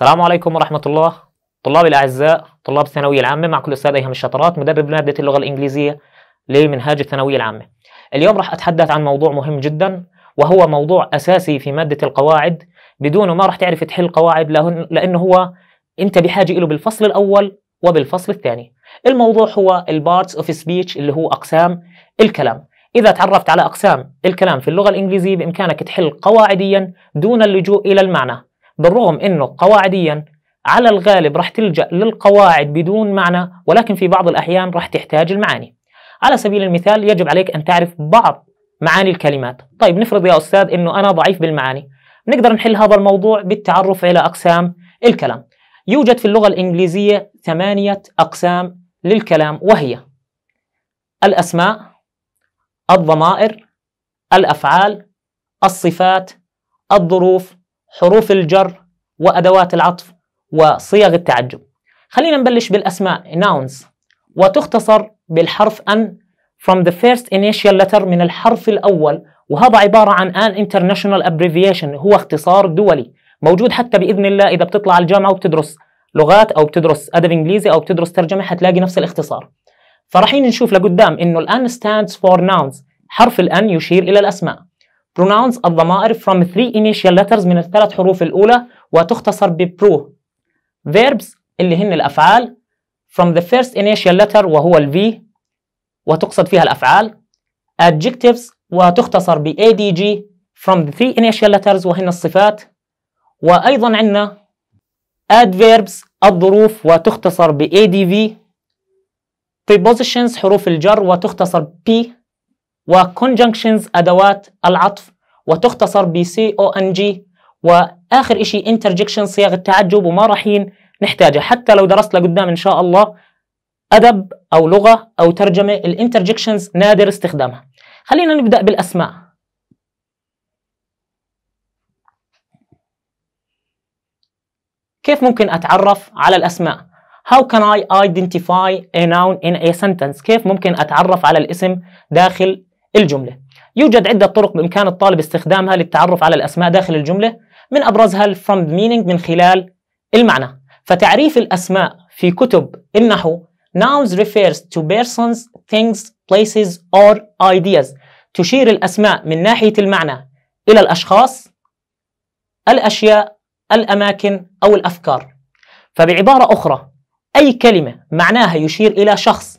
السلام عليكم ورحمة الله طلابي الأعزاء طلاب الثانوية العامة مع كل أستاذ أيهم الشطرات مدرب مادة اللغة الإنجليزية لمنهاج الثانوية العامة اليوم راح أتحدث عن موضوع مهم جدا وهو موضوع أساسي في مادة القواعد بدونه ما راح تعرف تحل قواعد لأنه هو أنت بحاجة له بالفصل الأول وبالفصل الثاني الموضوع هو البارتس اوف سبيتش اللي هو أقسام الكلام إذا تعرفت على أقسام الكلام في اللغة الإنجليزية بإمكانك تحل قواعديا دون اللجوء إلى المعنى بالرغم انه قواعديا على الغالب راح تلجأ للقواعد بدون معنى ولكن في بعض الأحيان راح تحتاج المعاني على سبيل المثال يجب عليك أن تعرف بعض معاني الكلمات طيب نفرض يا أستاذ أنه أنا ضعيف بالمعاني نقدر نحل هذا الموضوع بالتعرف على أقسام الكلام يوجد في اللغة الإنجليزية ثمانية أقسام للكلام وهي الأسماء الضمائر الأفعال الصفات الظروف حروف الجر وأدوات العطف وصيغ التعجب خلينا نبلش بالأسماء nouns وتختصر بالحرف أن from the first initial letter من الحرف الأول وهذا عبارة عن an international abbreviation هو اختصار دولي موجود حتى بإذن الله إذا بتطلع الجامعة وبتدرس لغات أو بتدرس أدب إنجليزي أو بتدرس ترجمة حتلاقي نفس الاختصار فراحين نشوف لقدام إنه الآن stands for nouns حرف الأن يشير إلى الأسماء Pronounce الضمائر from three initial letters من الثلاث حروف الأولى وتختصر pro. Verbs اللي هن الأفعال from the first initial letter وهو ال V وتقصد فيها الأفعال. Adjectives وتختصر ب ADG from the three initial letters وهن الصفات. وأيضا عندنا adverbs الظروف وتختصر ب ADV prepositions حروف الجر وتختصر P وconjunctions أدوات العطف وتختصر ب g وآخر إشي interjection صياغة تعجب وما رحين نحتاجها حتى لو درست لقدام إن شاء الله أدب أو لغة أو ترجمة الانترجكشنز نادر استخدامها خلينا نبدأ بالأسماء كيف ممكن أتعرف على الأسماء؟ How can I identify a noun in a sentence؟ كيف ممكن أتعرف على الاسم داخل الجملة يوجد عدة طرق بإمكان الطالب استخدامها للتعرف على الأسماء داخل الجملة من أبرزها the meaning من خلال المعنى فتعريف الأسماء في كتب النحو Nouns refers to persons, things, places or ideas تشير الأسماء من ناحية المعنى إلى الأشخاص الأشياء الأماكن أو الأفكار فبعبارة أخرى أي كلمة معناها يشير إلى شخص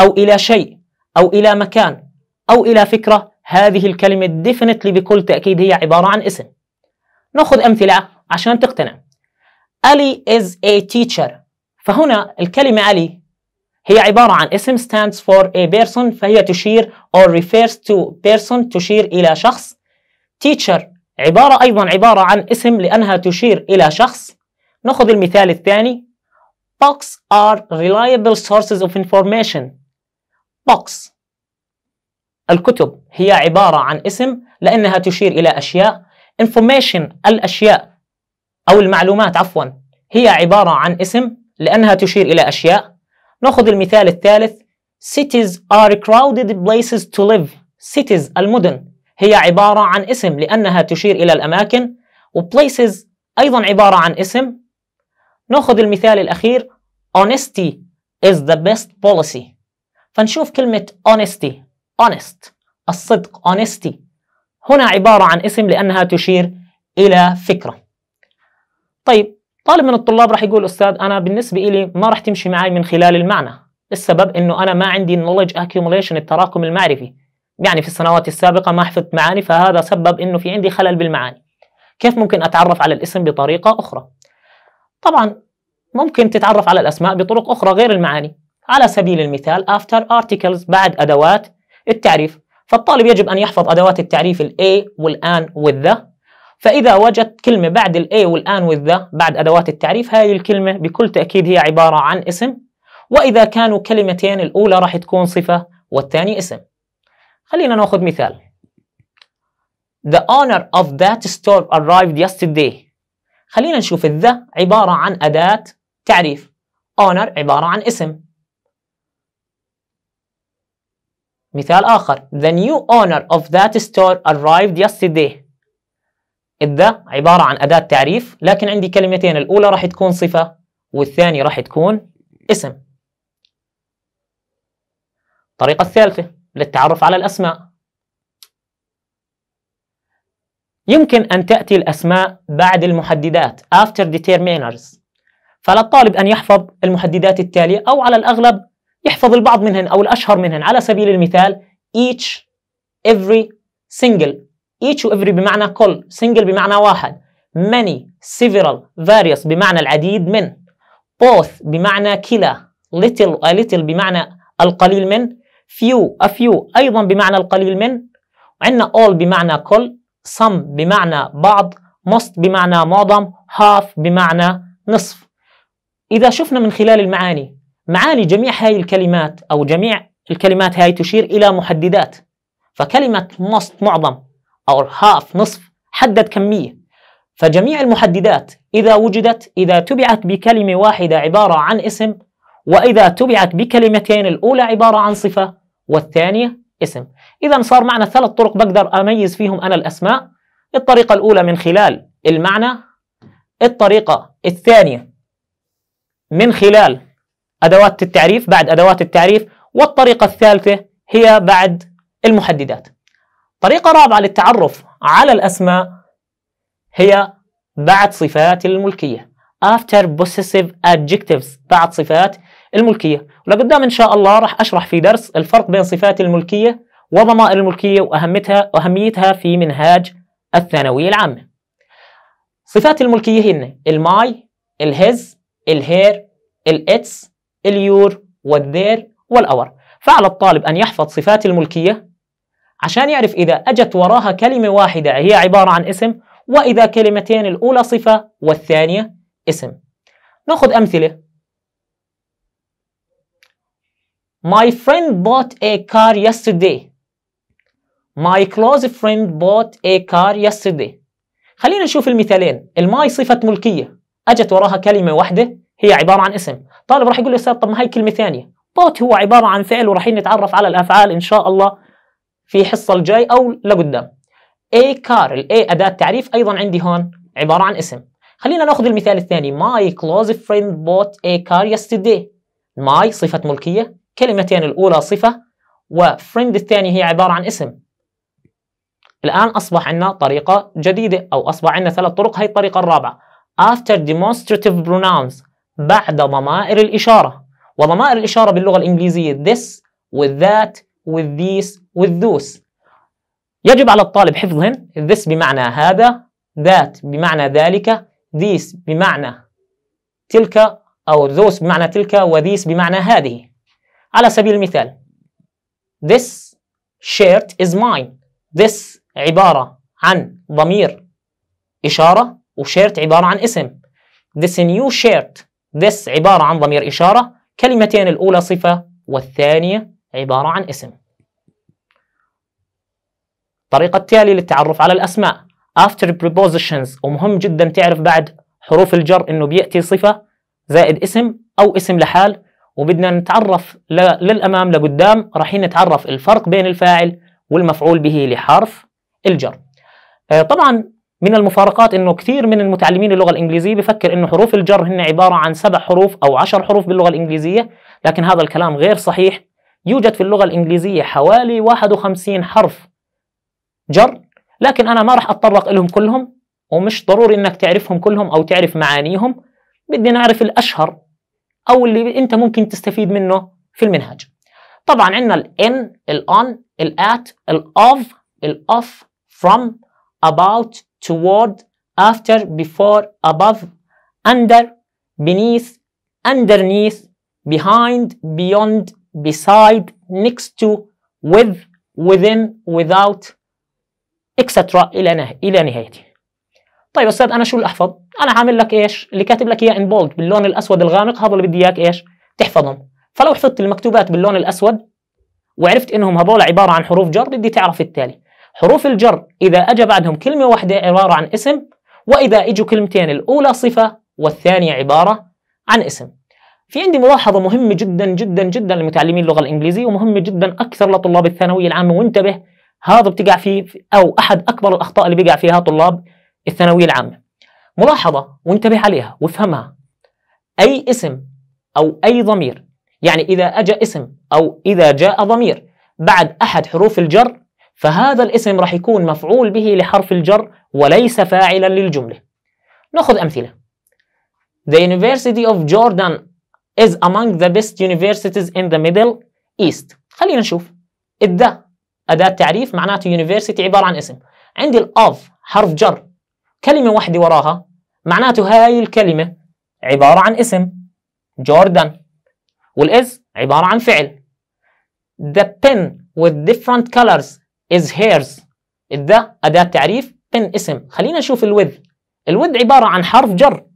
أو إلى شيء أو إلى مكان أو إلى فكرة هذه الكلمة definitely بكل تأكيد هي عبارة عن اسم ناخذ أمثلة عشان تقتنع Ali is a teacher فهنا الكلمة Ali هي عبارة عن اسم stands for a person فهي تشير or refers to person تشير إلى شخص teacher عبارة أيضا عبارة عن اسم لأنها تشير إلى شخص ناخذ المثال الثاني Books are reliable sources of information Books الكتب هي عبارة عن اسم لأنها تشير إلى أشياء information الأشياء أو المعلومات عفوا هي عبارة عن اسم لأنها تشير إلى أشياء نأخذ المثال الثالث cities are crowded places to live cities المدن هي عبارة عن اسم لأنها تشير إلى الأماكن و places أيضا عبارة عن اسم نأخذ المثال الأخير honesty is the best policy فنشوف كلمة honesty honest الصدق honesty هنا عبارة عن اسم لأنها تشير إلى فكرة طيب طالب من الطلاب راح يقول أستاذ أنا بالنسبة إلي ما راح تمشي معي من خلال المعنى السبب أنه أنا ما عندي knowledge accumulation التراكم المعرفي يعني في السنوات السابقة ما حفظت معاني فهذا سبب أنه في عندي خلل بالمعاني كيف ممكن أتعرف على الاسم بطريقة أخرى طبعا ممكن تتعرف على الأسماء بطرق أخرى غير المعاني على سبيل المثال after articles بعد أدوات التعريف فالطالب يجب أن يحفظ أدوات التعريف الA والآن والذا فإذا وجدت كلمة بعد الA والآن والذا بعد أدوات التعريف هاي الكلمة بكل تأكيد هي عبارة عن اسم وإذا كانوا كلمتين الأولى راح تكون صفة والثاني اسم خلينا ناخذ مثال The owner of that store arrived yesterday خلينا نشوف الذا عبارة عن أداة تعريف owner عبارة عن اسم مثال آخر The new owner of that store arrived yesterday إذا عبارة عن أداة تعريف لكن عندي كلمتين الأولى راح تكون صفة والثانية راح تكون اسم الطريقة الثالثة للتعرف على الأسماء يمكن أن تأتي الأسماء بعد المحددات after determiners فعلى الطالب أن يحفظ المحددات التالية أو على الأغلب يحفظ البعض منهن أو الأشهر منهن على سبيل المثال each every single each و every بمعنى كل single بمعنى واحد many several various بمعنى العديد من both بمعنى كلا little a little بمعنى القليل من few a few أيضا بمعنى القليل من وعندنا all بمعنى كل some بمعنى بعض most بمعنى معظم half بمعنى نصف إذا شفنا من خلال المعاني معاني جميع هاي الكلمات أو جميع الكلمات هاي تشير إلى محددات فكلمة most معظم أو half نصف حدد كمية فجميع المحددات إذا وجدت إذا تبعت بكلمة واحدة عبارة عن اسم وإذا تبعت بكلمتين الأولى عبارة عن صفة والثانية اسم إذا صار معنا ثلاث طرق بقدر أميز فيهم أنا الأسماء الطريقة الأولى من خلال المعنى الطريقة الثانية من خلال أدوات التعريف بعد أدوات التعريف والطريقة الثالثة هي بعد المحددات طريقة رابعة للتعرف على الأسماء هي بعد صفات الملكية after possessive adjectives بعد صفات الملكية ولقدام إن شاء الله راح أشرح في درس الفرق بين صفات الملكية وضمائر الملكية وأهمتها وأهميتها في منهاج الثانوية العامة صفات الملكية هن الماي الهز الهير الاتس اليور والذير والأور فعلى الطالب أن يحفظ صفات الملكية عشان يعرف إذا أجت وراها كلمة واحدة هي عبارة عن اسم وإذا كلمتين الأولى صفة والثانية اسم نأخذ أمثلة My friend bought a car yesterday My close friend bought a car yesterday خلينا نشوف المثالين الماي صفة ملكية أجت وراها كلمة واحدة هي عباره عن اسم طالب راح يقول لي استاذ طب ما هي كلمه ثانيه بوت هو عباره عن فعل وراح نتعرف على الافعال ان شاء الله في الحصه الجاي او لقدام اي كار الاي اداه تعريف ايضا عندي هون عباره عن اسم خلينا ناخذ المثال الثاني my close friend bought a car yesterday my صفه ملكيه كلمتين الاولى صفه وفريند الثاني هي عباره عن اسم الآن أصبح عندنا طريقة جديدة أو أصبح عندنا ثلاث طرق هي الطريقة الرابعة after demonstrative pronouns بعد ضمائر الإشارة وضمائر الإشارة باللغة الإنجليزية this with that with these with those يجب على الطالب حفظهم this بمعنى هذا that بمعنى ذلك these بمعنى تلك أو those بمعنى تلك وthese بمعنى هذه على سبيل المثال this shirt is mine this عبارة عن ضمير إشارة وشيرت عبارة عن اسم this new shirt this عبارة عن ضمير إشارة كلمتين الأولى صفة والثانية عبارة عن اسم الطريقة التالية للتعرف على الأسماء after prepositions ومهم جدا تعرف بعد حروف الجر إنه بيأتي صفة زائد اسم أو اسم لحال وبدنا نتعرف للأمام لقدام رايحين نتعرف الفرق بين الفاعل والمفعول به لحرف الجر آه، طبعا من المفارقات انه كثير من المتعلمين اللغه الانجليزيه بفكر انه حروف الجر هن عباره عن سبع حروف او عشر حروف باللغه الانجليزيه لكن هذا الكلام غير صحيح يوجد في اللغه الانجليزيه حوالي 51 حرف جر لكن انا ما راح اتطرق لهم كلهم ومش ضروري انك تعرفهم كلهم او تعرف معانيهم بدي نعرف الاشهر او اللي انت ممكن تستفيد منه في المنهج طبعا عندنا الان الان الات الاوف الاوف فروم about toward after before above under beneath underneath behind beyond beside next to with within without etc الى نه... الى نهايته طيب استاذ انا شو اللي احفظ انا عامل لك ايش اللي كاتب لك اياه ان بولد باللون الاسود الغامق هذول اللي بدي اياك ايش تحفظهم فلو حفظت المكتوبات باللون الاسود وعرفت انهم هذول عباره عن حروف جر بدي تعرف التالي حروف الجر إذا أجا بعدهم كلمة واحدة عبارة عن اسم وإذا إجوا كلمتين الأولى صفة والثانية عبارة عن اسم في عندي ملاحظة مهمة جدا جدا جدا لمتعلمين اللغة الإنجليزية ومهمة جدا أكثر لطلاب الثانوية العامة وانتبه هذا بتقع فيه أو أحد أكبر الأخطاء اللي بيقع فيها طلاب الثانوية العامة ملاحظة وانتبه عليها وافهمها أي اسم أو أي ضمير يعني إذا أجا اسم أو إذا جاء ضمير بعد أحد حروف الجر فهذا الاسم راح يكون مفعول به لحرف الجر وليس فاعلا للجملة نأخذ أمثلة The University of Jordan is among the best universities in the Middle East خلينا نشوف الدا أداة تعريف معناته university عبارة عن اسم عندي الأف حرف جر كلمة واحدة وراها معناته هاي الكلمة عبارة عن اسم جوردان والإز عبارة عن فعل The pen with different colors is hers ده أداة تعريف in اسم خلينا نشوف الوذ الوذ عبارة عن حرف جر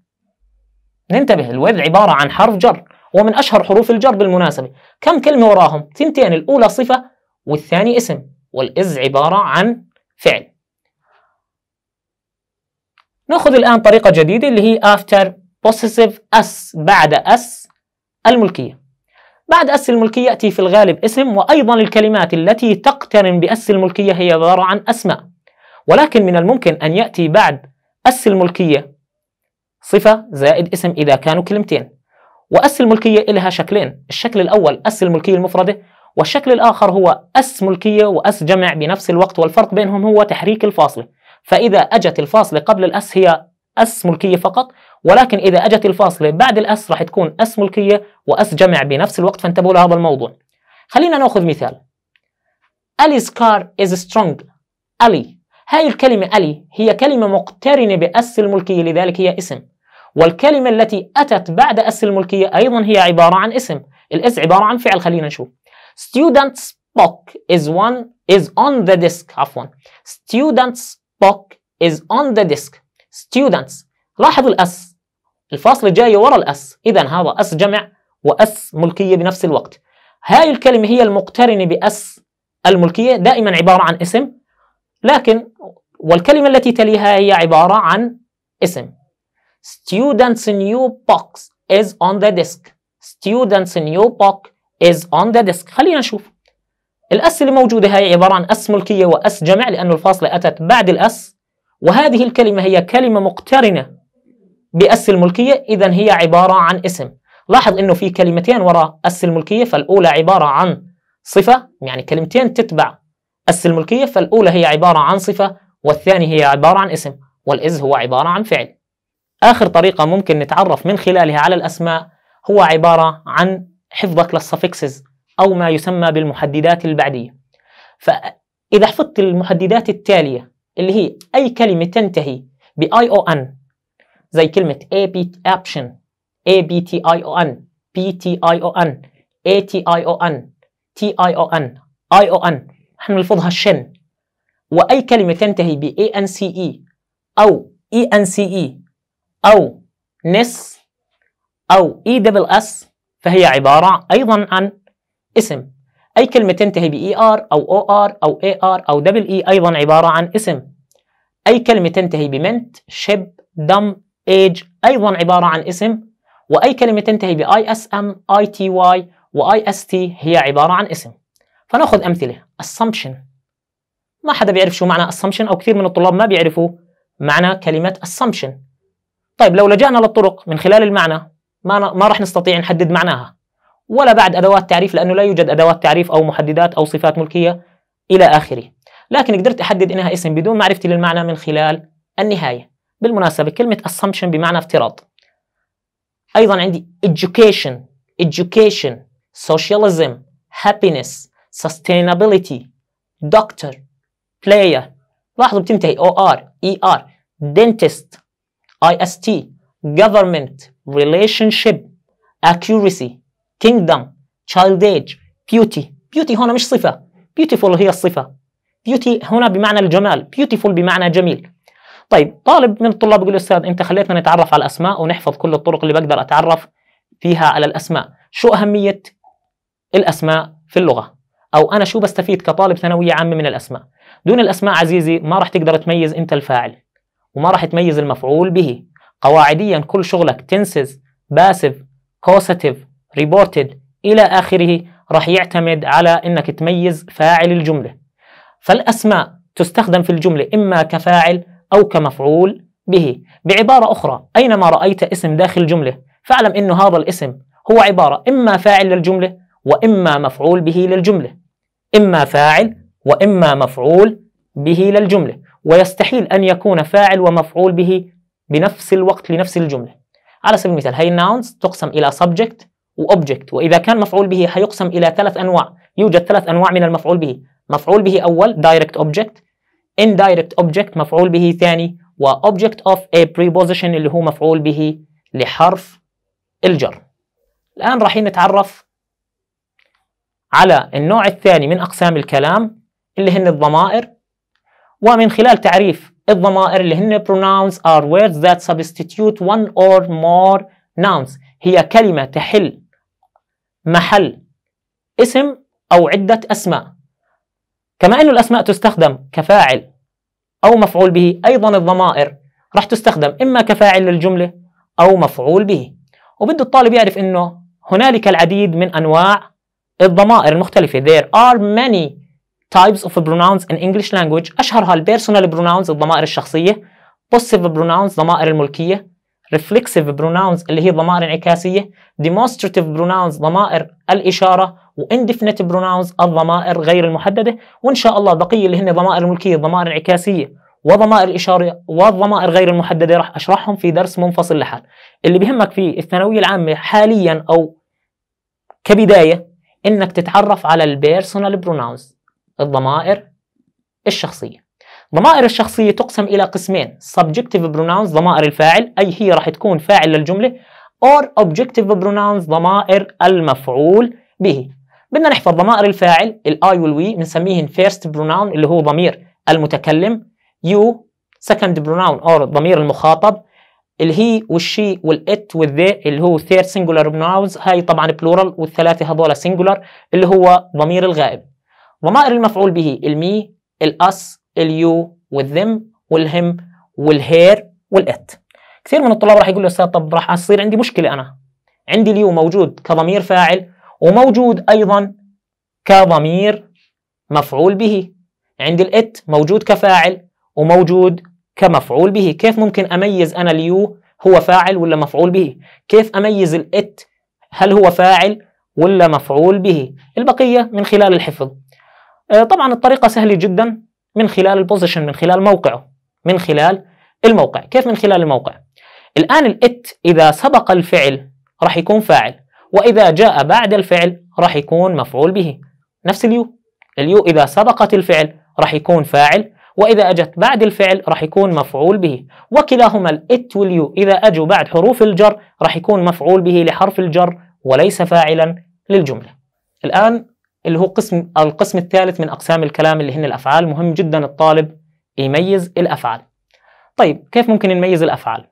ننتبه الوذ عبارة عن حرف جر ومن أشهر حروف الجر بالمناسبة كم كلمة وراهم؟ تنتين الأولى صفة والثاني اسم والإز عبارة عن فعل نأخذ الآن طريقة جديدة اللي هي after possessive s بعد s الملكية بعد أس الملكية يأتي في الغالب اسم وأيضا الكلمات التي تقترن بأس الملكية هي عبارة عن أسماء ولكن من الممكن أن يأتي بعد أس الملكية صفة زائد اسم إذا كانوا كلمتين وأس الملكية لها شكلين الشكل الأول أس الملكية المفردة والشكل الآخر هو أس ملكية وأس جمع بنفس الوقت والفرق بينهم هو تحريك الفاصلة فإذا أجت الفاصلة قبل الأس هي أس ملكية فقط ولكن اذا اجت الفاصله بعد الاس راح تكون اس ملكيه واس جمع بنفس الوقت فانتبهوا لهذا الموضوع خلينا ناخذ مثال Ali's car is strong ألي هاي الكلمة ألي هي كلمة مقترنة بأس الملكية لذلك هي اسم والكلمة التي أتت بعد أس الملكية أيضا هي عبارة عن اسم الإس عبارة عن فعل خلينا نشوف student's book is one is on the disk عفوا student's book is on the disk students لاحظ الأس الفاصلة جاية ورا الأس إذا هذا أس جمع وأس ملكية بنفس الوقت هاي الكلمة هي المقترنة بأس الملكية دائما عبارة عن اسم لكن والكلمة التي تليها هي عبارة عن اسم Students new box is on the desk Students new box is on the desk خلينا نشوف الأس اللي موجودة هي عبارة عن أس ملكية وأس جمع لأنه الفاصلة أتت بعد الأس وهذه الكلمة هي كلمة مقترنة بأس الملكية إذا هي عبارة عن اسم لاحظ أنه في كلمتين وراء أس الملكية فالأولى عبارة عن صفة يعني كلمتين تتبع أس الملكية فالأولى هي عبارة عن صفة والثانية هي عبارة عن اسم والإز هو عبارة عن فعل آخر طريقة ممكن نتعرف من خلالها على الأسماء هو عبارة عن حفظك للسفكسز أو ما يسمى بالمحددات البعدية فإذا حفظت المحددات التالية اللي هي أي كلمة تنتهي بـ I O N زي كلمة aption o n i o n احنا نلفظها الشن واي كلمة تنتهي ب e او e n c e او نس او e دبل s فهي عبارة ايضا عن اسم اي كلمة تنتهي ب e r او o r او a r او دبل e ايضا عبارة عن اسم اي كلمة تنتهي بمنت شب دم ايج أيضا عبارة عن اسم وأي كلمة تنتهي ب اي اي اس ام واي واي و تي هي عبارة عن اسم فناخذ أمثلة assumption ما حدا بيعرف شو معنى assumption أو كثير من الطلاب ما بيعرفوا معنى كلمة assumption طيب لو لجأنا للطرق من خلال المعنى ما, ما راح نستطيع نحدد معناها ولا بعد أدوات تعريف لأنه لا يوجد أدوات تعريف أو محددات أو صفات ملكية إلى آخره لكن قدرت أحدد إنها اسم بدون معرفتي للمعنى من خلال النهاية بالمناسبة كلمة assumption بمعنى افتراض أيضا عندي education education socialism happiness sustainability doctor player لاحظوا بتنتهي OR ER dentist IST government relationship accuracy kingdom child age beauty beauty هنا مش صفة beautiful هي الصفة beauty هنا بمعنى الجمال beautiful بمعنى جميل طيب طالب من الطلاب يقول استاذ انت خليتنا نتعرف على الاسماء ونحفظ كل الطرق اللي بقدر اتعرف فيها على الاسماء شو اهميه الاسماء في اللغه او انا شو بستفيد كطالب ثانويه عامه من الاسماء دون الاسماء عزيزي ما راح تقدر تميز انت الفاعل وما راح تميز المفعول به قواعديا كل شغلك تنسز باسف كوساتيف ريبورتد الى اخره راح يعتمد على انك تميز فاعل الجمله فالاسماء تستخدم في الجمله اما كفاعل أو كمفعول به بعبارة أخرى أينما رأيت اسم داخل جملة فاعلم أن هذا الاسم هو عبارة إما فاعل للجملة وإما مفعول به للجملة إما فاعل وإما مفعول به للجملة ويستحيل أن يكون فاعل ومفعول به بنفس الوقت لنفس الجملة على سبيل المثال هي الناونز تقسم إلى subject وأوبجكت وإذا كان مفعول به هيقسم إلى ثلاث أنواع يوجد ثلاث أنواع من المفعول به مفعول به أول direct object indirect object مفعول به ثاني و object of a preposition اللي هو مفعول به لحرف الجر الآن راح نتعرف على النوع الثاني من أقسام الكلام اللي هن الضمائر ومن خلال تعريف الضمائر اللي هن pronouns are words that substitute one or more nouns هي كلمة تحل محل اسم أو عدة أسماء كما أن الأسماء تستخدم كفاعل أو مفعول به أيضا الضمائر رح تستخدم إما كفاعل للجملة أو مفعول به وبده الطالب يعرف أنه هنالك العديد من أنواع الضمائر المختلفة There are many types of pronouns in English language أشهرها personal pronouns الضمائر الشخصية Possible pronouns ضمائر الملكية reflexive pronouns اللي هي ضمائر انعكاسية demonstrative pronouns ضمائر الإشارة واندفنت pronouns الضمائر غير المحددة وإن شاء الله بقية اللي هن ضمائر الملكية ضمائر انعكاسية وضمائر الإشارة والضمائر غير المحددة راح أشرحهم في درس منفصل لحال اللي بهمك في الثانوية العامة حاليا أو كبداية إنك تتعرف على البيرسونال بروناونز الضمائر الشخصية ضمائر الشخصية تقسم إلى قسمين subjective pronouns ضمائر الفاعل أي هي راح تكون فاعل للجملة or objective pronouns ضمائر المفعول به بدنا نحفظ ضمائر الفاعل ال I وال we بنسميهن first pronoun اللي هو ضمير المتكلم you second pronoun or ضمير المخاطب الهي والشي والات والذي اللي هو third singular pronouns هاي طبعا plural والثلاثة هذول singular اللي هو ضمير الغائب ضمائر المفعول به المي الاس اليو والذم والهم والهير والات كثير من الطلاب راح يقول لي استاذ طب راح اصير عندي مشكله انا عندي اليو موجود كضمير فاعل وموجود ايضا كضمير مفعول به عندي الات موجود كفاعل وموجود كمفعول به كيف ممكن اميز انا اليو هو فاعل ولا مفعول به كيف اميز الات هل هو فاعل ولا مفعول به البقيه من خلال الحفظ آه، طبعا الطريقه سهله جدا من خلال البوزيشن من خلال موقعه من خلال الموقع كيف من خلال الموقع الآن الات إذا سبق الفعل راح يكون فاعل وإذا جاء بعد الفعل راح يكون مفعول به نفس اليو اليو إذا سبقت الفعل راح يكون فاعل وإذا أجت بعد الفعل راح يكون مفعول به وكلاهما الات واليو إذا أجوا بعد حروف الجر راح يكون مفعول به لحرف الجر وليس فاعلا للجملة الآن اللي هو قسم القسم الثالث من أقسام الكلام اللي هن الأفعال مهم جدا الطالب يميز الأفعال طيب كيف ممكن نميز الأفعال؟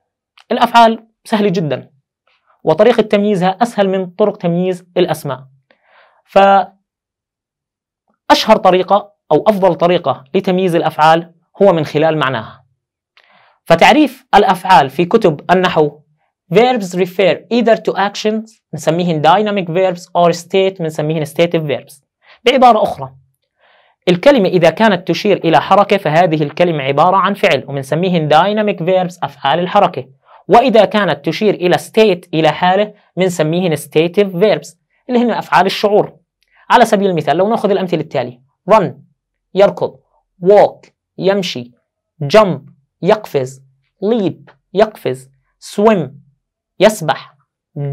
الأفعال سهلة جدا وطريقة تمييزها أسهل من طرق تمييز الأسماء فأشهر طريقة أو أفضل طريقة لتمييز الأفعال هو من خلال معناها فتعريف الأفعال في كتب النحو verbs refer either to actions بنسميهن dynamic verbs or state بنسميهن stative verbs بعبارة أخرى الكلمة إذا كانت تشير إلى حركة فهذه الكلمة عبارة عن فعل وبنسميهن dynamic verbs أفعال الحركة وإذا كانت تشير إلى state إلى حالة بنسميهن stative verbs اللي هن أفعال الشعور على سبيل المثال لو ناخذ الأمثلة التالية run يركض walk يمشي jump يقفز leap يقفز swim يسبح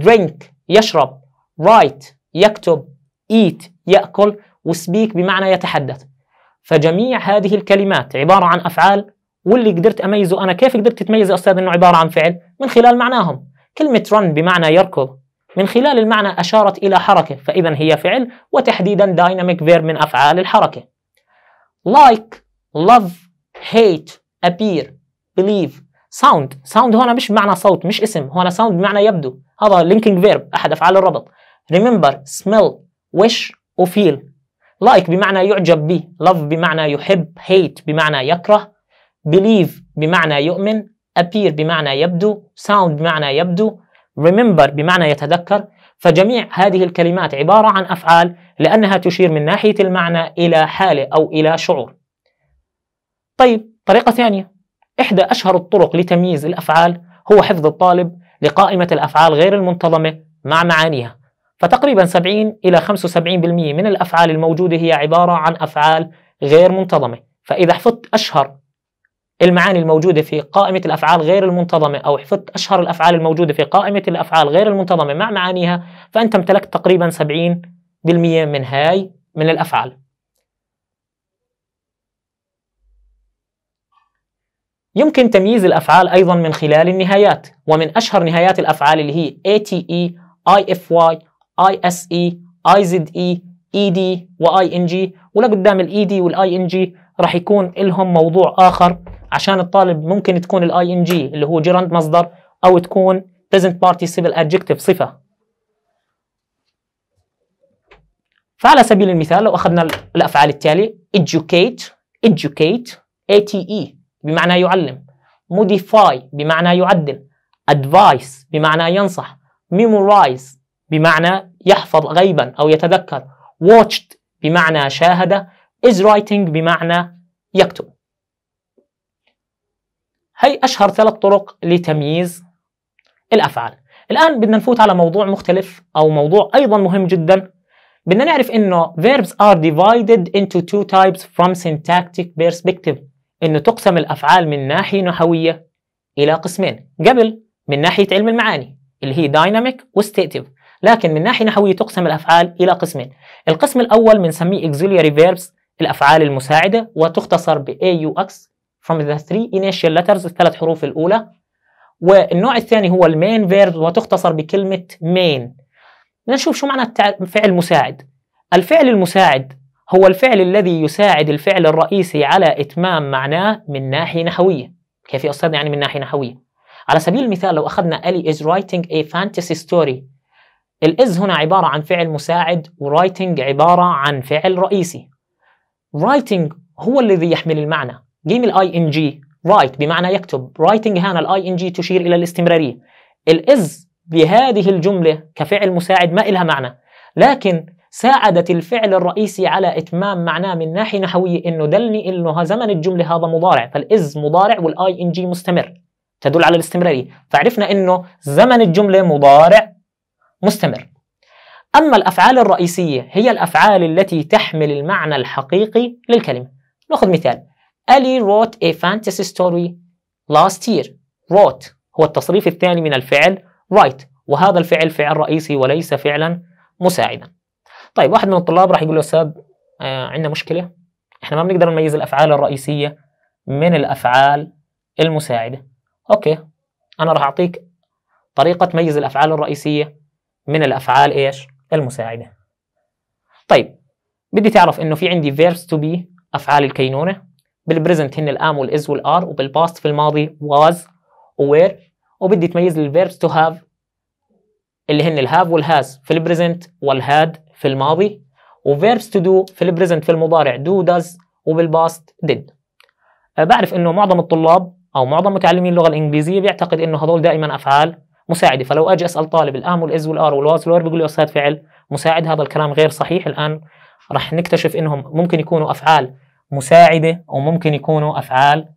drink يشرب write يكتب eat يأكل وسبيك بمعنى يتحدث فجميع هذه الكلمات عبارة عن أفعال واللي قدرت أميزه أنا كيف قدرت تتميز يا أستاذ أنه عبارة عن فعل من خلال معناهم كلمة run بمعنى يركض من خلال المعنى أشارت إلى حركة فإذا هي فعل وتحديدا dynamic فير من أفعال الحركة like love hate appear believe ساوند ساوند هنا مش بمعنى صوت مش اسم هنا ساوند بمعنى يبدو هذا لينكينج فيرب احد افعال الربط ريمبر سميل وش وفيل لايك بمعنى يعجب به لاف بمعنى يحب هيت بمعنى يكره بليف بمعنى يؤمن appear بمعنى يبدو ساوند بمعنى يبدو remember بمعنى يتذكر فجميع هذه الكلمات عبارة عن أفعال لأنها تشير من ناحية المعنى إلى حالة أو إلى شعور طيب طريقة ثانية إحدى أشهر الطرق لتمييز الأفعال هو حفظ الطالب لقائمة الأفعال غير المنتظمة مع معانيها فتقريبا 70 إلى 75% من الأفعال الموجودة هي عبارة عن أفعال غير منتظمة فإذا حفظت أشهر المعاني الموجودة في قائمة الأفعال غير المنتظمة أو حفظت أشهر الأفعال الموجودة في قائمة الأفعال غير المنتظمة مع معانيها فأنت امتلكت تقريبا 70% من هاي من الأفعال يمكن تمييز الأفعال أيضا من خلال النهايات ومن أشهر نهايات الأفعال اللي هي ATE, IFY, ISE, IZE, ED ING ولا قدام ال ED وال ING راح يكون لهم موضوع آخر عشان الطالب ممكن تكون ال ING اللي هو جيرند مصدر أو تكون present participle adjective صفة فعلى سبيل المثال لو أخذنا الأفعال التالي educate, educate, ATE بمعنى يعلم modify بمعنى يعدل advice بمعنى ينصح memorize بمعنى يحفظ غيبا أو يتذكر watched بمعنى شاهد is writing بمعنى يكتب هي أشهر ثلاث طرق لتمييز الأفعال الآن بدنا نفوت على موضوع مختلف أو موضوع أيضا مهم جدا بدنا نعرف إنه verbs are divided into two types from syntactic perspective أنه تقسم الأفعال من ناحية نحوية إلى قسمين قبل من ناحية علم المعاني اللي هي دايناميك وستيتيف لكن من ناحية نحوية تقسم الأفعال إلى قسمين القسم الأول بنسميه auxiliary verbs الأفعال المساعدة وتختصر ب AUX from the three initial letters الثلاث حروف الأولى والنوع الثاني هو المين فيرب وتختصر بكلمة مين نشوف شو معنى فعل مساعد الفعل المساعد هو الفعل الذي يساعد الفعل الرئيسي على إتمام معناه من ناحية نحوية كيف يا أستاذ يعني من ناحية نحوية؟ على سبيل المثال لو أخذنا ألي is writing a fantasy story الإز هنا عبارة عن فعل مساعد ورايتنج عبارة عن فعل رئيسي writing هو الذي يحمل المعنى جيم الاي ان جي رايت بمعنى يكتب رايتنج هنا الاي ان جي تشير إلى الاستمرارية الإز بهذه الجملة كفعل مساعد ما إلها معنى لكن ساعدت الفعل الرئيسي على إتمام معناه من ناحية نحوية إنه دلني إنه زمن الجملة هذا مضارع فالإز مضارع والآي إن جي مستمر تدل على الاستمرارية فعرفنا إنه زمن الجملة مضارع مستمر أما الأفعال الرئيسية هي الأفعال التي تحمل المعنى الحقيقي للكلمة نأخذ مثال ألي روت a fantasy story last year روت هو التصريف الثاني من الفعل write وهذا الفعل فعل رئيسي وليس فعلا مساعدا طيب واحد من الطلاب راح يقول له استاذ آه عندنا مشكله احنا ما بنقدر نميز الافعال الرئيسيه من الافعال المساعده اوكي انا راح اعطيك طريقه تميز الافعال الرئيسيه من الافعال ايش المساعده طيب بدي تعرف انه في عندي verbs to be افعال الكينونه بالبريزنت هن الام والاز والار وبالباست في الماضي was وير وبدي تميز الفيربس to have اللي هن الهاف والهاز في البريزنت والهاد في الماضي وفيربس تو دو في البريزنت في المضارع دو داز وبالباست ديد بعرف انه معظم الطلاب او معظم متعلمين اللغه الانجليزيه بيعتقد انه هذول دائما افعال مساعده فلو اجي اسال طالب الام والاز والار والواز والور بيقول لي استاذ فعل مساعد هذا الكلام غير صحيح الان راح نكتشف انهم ممكن يكونوا افعال مساعده وممكن يكونوا افعال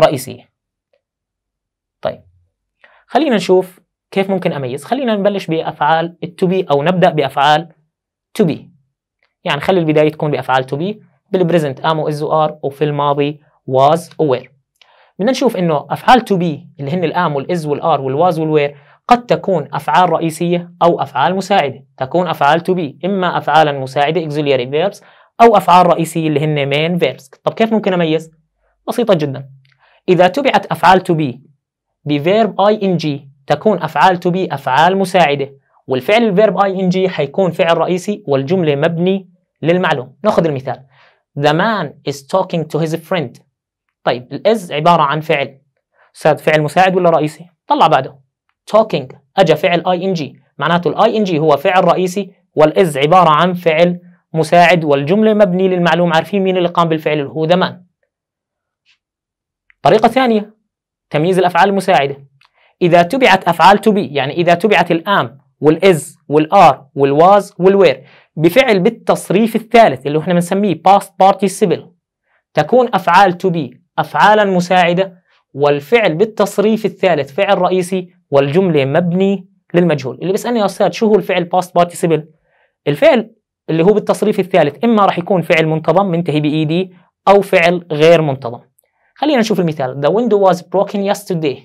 رئيسيه طيب خلينا نشوف كيف ممكن اميز خلينا نبلش بافعال التو بي او نبدا بافعال to be يعني خلي البداية تكون بأفعال to be بالبريزنت am و is وفي الماضي was و بدنا نشوف انه افعال to be اللي هن الام والاز والار والواز والوير قد تكون افعال رئيسيه او افعال مساعده تكون افعال to be اما افعالا مساعده auxiliary verbs او افعال رئيسيه اللي هن main verbs طب كيف ممكن اميز بسيطه جدا اذا تبعت افعال to be بفيرب ing تكون افعال to be افعال مساعده والفعل الفيرب اي ان جي هيكون فعل رئيسي والجمله مبني للمعلوم ناخذ المثال The man is talking to his friend طيب الاز عباره عن فعل استاذ فعل مساعد ولا رئيسي طلع بعده talking اجى فعل اي ان جي معناته الاي ان جي هو فعل رئيسي والاز عباره عن فعل مساعد والجمله مبني للمعلوم عارفين مين اللي قام بالفعل اللي هو ذا مان طريقه ثانيه تمييز الافعال المساعده اذا تبعت افعال to be يعني اذا تبعت الام والاز والار والواز والوير بفعل بالتصريف الثالث اللي احنا بنسميه past participle تكون افعال to be افعالا مساعده والفعل بالتصريف الثالث فعل رئيسي والجمله مبني للمجهول اللي بيسالني يا استاذ شو هو الفعل past participle الفعل اللي هو بالتصريف الثالث اما راح يكون فعل منتظم منتهي بايدي e او فعل غير منتظم خلينا نشوف المثال the window was broken yesterday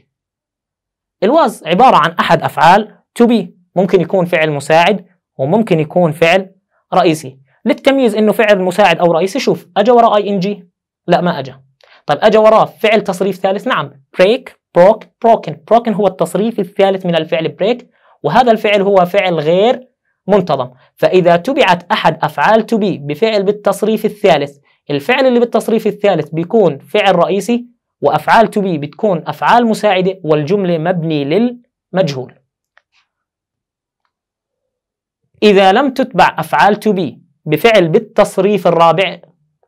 الواز عباره عن احد افعال to be ممكن يكون فعل مساعد وممكن يكون فعل رئيسي للتمييز انه فعل مساعد او رئيسي شوف اجى وراء اي ان جي لا ما اجى طيب اجى وراء فعل تصريف ثالث نعم بريك بروك بروكن بروكن هو التصريف الثالث من الفعل بريك وهذا الفعل هو فعل غير منتظم فاذا تبعت احد افعال تو بي بفعل بالتصريف الثالث الفعل اللي بالتصريف الثالث بيكون فعل رئيسي وافعال تو بي بتكون افعال مساعده والجمله مبني للمجهول إذا لم تتبع أفعال to be بفعل بالتصريف الرابع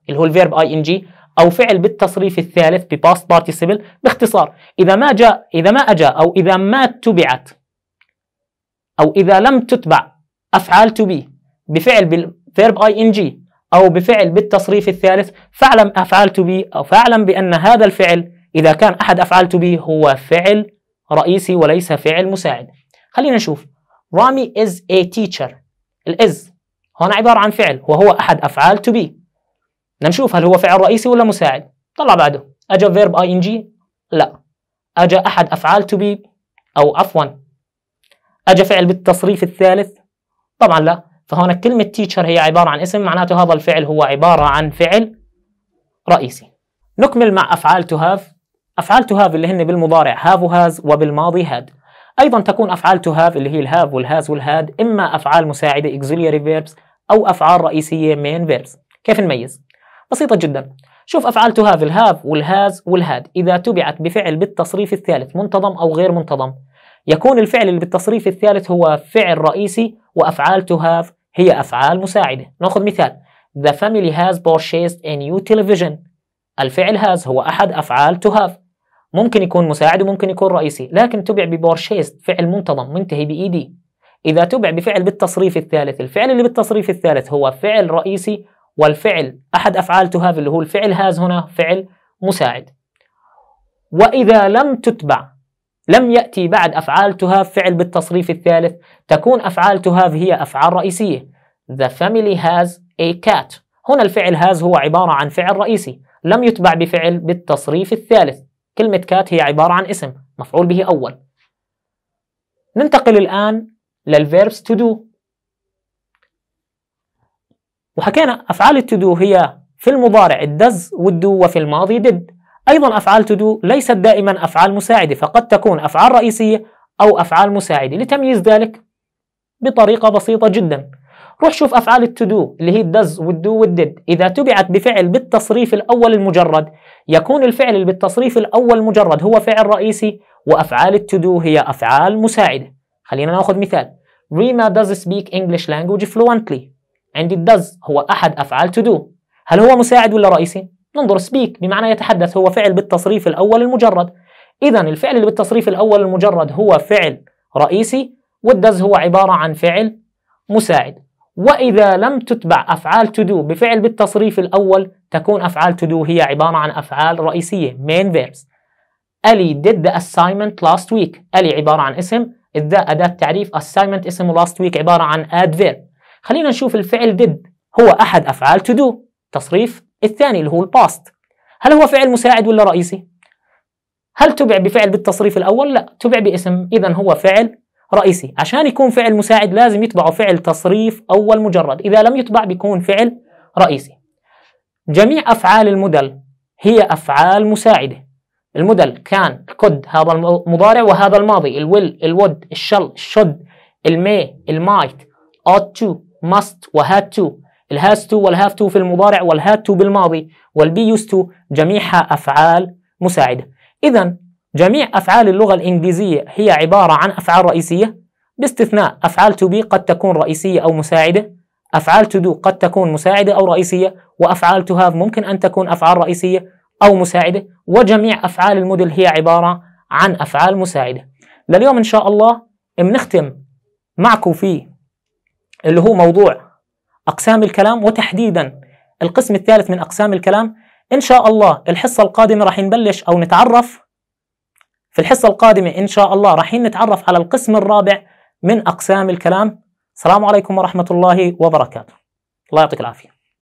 اللي هو الفيرب اي ان جي أو فعل بالتصريف الثالث بباست بارتيسيبل باختصار إذا ما جاء إذا ما أجا أو إذا ما تبعت أو إذا لم تتبع أفعال to be بفعل بالفيرب اي ان جي أو بفعل بالتصريف الثالث فاعلم أفعال to be أو فاعلم بأن هذا الفعل إذا كان أحد أفعال to be هو فعل رئيسي وليس فعل مساعد خلينا نشوف رامي is a teacher الإز هون عبارة عن فعل وهو أحد أفعال to be لنشوف هل هو فعل رئيسي ولا مساعد طلع بعده أجا فيرب ing لا أجا أحد أفعال to be أو عفوا أجا فعل بالتصريف الثالث طبعا لا فهون كلمة teacher هي عبارة عن اسم معناته هذا الفعل هو عبارة عن فعل رئيسي نكمل مع أفعال to have أفعال to have اللي هن بالمضارع have و has وبالماضي had ايضا تكون افعال تو هاف اللي هي الهاف والهاز والهاد اما افعال مساعده auxiliary verbs او افعال رئيسيه main verbs كيف نميز بسيطه جدا شوف افعال تو هاف الهاف والهاز والهاد اذا تبعت بفعل بالتصريف الثالث منتظم او غير منتظم يكون الفعل اللي بالتصريف الثالث هو فعل رئيسي وافعال تو هاف هي افعال مساعده ناخذ مثال The family has purchased a new television الفعل has هو أحد أفعال to have ممكن يكون مساعد وممكن يكون رئيسي لكن تبع ببورشيست فعل منتظم منتهي بإيدي إذا تبع بفعل بالتصريف الثالث الفعل اللي بالتصريف الثالث هو فعل رئيسي والفعل أحد أفعال تهاف اللي هو الفعل هاز هنا فعل مساعد وإذا لم تتبع لم يأتي بعد أفعال تهاف فعل بالتصريف الثالث تكون أفعال تهاف هي أفعال رئيسية The family has a cat هنا الفعل has هو عبارة عن فعل رئيسي لم يتبع بفعل بالتصريف الثالث كلمة كات هي عبارة عن اسم مفعول به أول ننتقل الآن للفيربس تو دو وحكينا أفعال التدو هي في المضارع الدز والدو وفي الماضي دد أيضا أفعال تدو ليست دائما أفعال مساعدة فقد تكون أفعال رئيسية أو أفعال مساعدة لتمييز ذلك بطريقة بسيطة جدا روح شوف افعال التدو اللي هي الدز والدو والدد اذا تبعت بفعل بالتصريف الاول المجرد يكون الفعل اللي بالتصريف الاول المجرد هو فعل رئيسي وافعال التدو هي افعال مساعده خلينا ناخذ مثال ريما does speak English language fluently عندي الدز هو احد افعال تدو هل هو مساعد ولا رئيسي ننظر speak بمعنى يتحدث هو فعل بالتصريف الاول المجرد اذا الفعل اللي بالتصريف الاول المجرد هو فعل رئيسي والدز هو عباره عن فعل مساعد وإذا لم تتبع أفعال to do بفعل بالتصريف الأول تكون أفعال to do هي عبارة عن أفعال رئيسية main verbs ألي did the assignment last week ألي عبارة عن اسم إذا أداة تعريف assignment اسم last week عبارة عن adverb خلينا نشوف الفعل did هو أحد أفعال to do تصريف الثاني اللي هو الباست هل هو فعل مساعد ولا رئيسي؟ هل تبع بفعل بالتصريف الأول؟ لا تبع باسم إذا هو فعل رئيسي عشان يكون فعل مساعد لازم يتبعه فعل تصريف أول مجرد إذا لم يتبع بيكون فعل رئيسي جميع أفعال المدل هي أفعال مساعدة المدل كان كد هذا المضارع وهذا الماضي الويل الود الشل الشد المي المايت ought to must وهاد to الهاز تو والهاف تو في المضارع والهاد تو بالماضي والبي يوز تو جميعها أفعال مساعدة إذا جميع أفعال اللغة الإنجليزية هي عبارة عن أفعال رئيسية باستثناء أفعال to be قد تكون رئيسية أو مساعدة أفعال to do قد تكون مساعدة أو رئيسية وأفعال to have ممكن أن تكون أفعال رئيسية أو مساعدة وجميع أفعال الموديل هي عبارة عن أفعال مساعدة لليوم إن شاء الله بنختم معكم في اللي هو موضوع أقسام الكلام وتحديدا القسم الثالث من أقسام الكلام إن شاء الله الحصة القادمة راح نبلش أو نتعرف في الحصة القادمة إن شاء الله راح نتعرف على القسم الرابع من أقسام الكلام السلام عليكم ورحمة الله وبركاته الله يعطيك العافية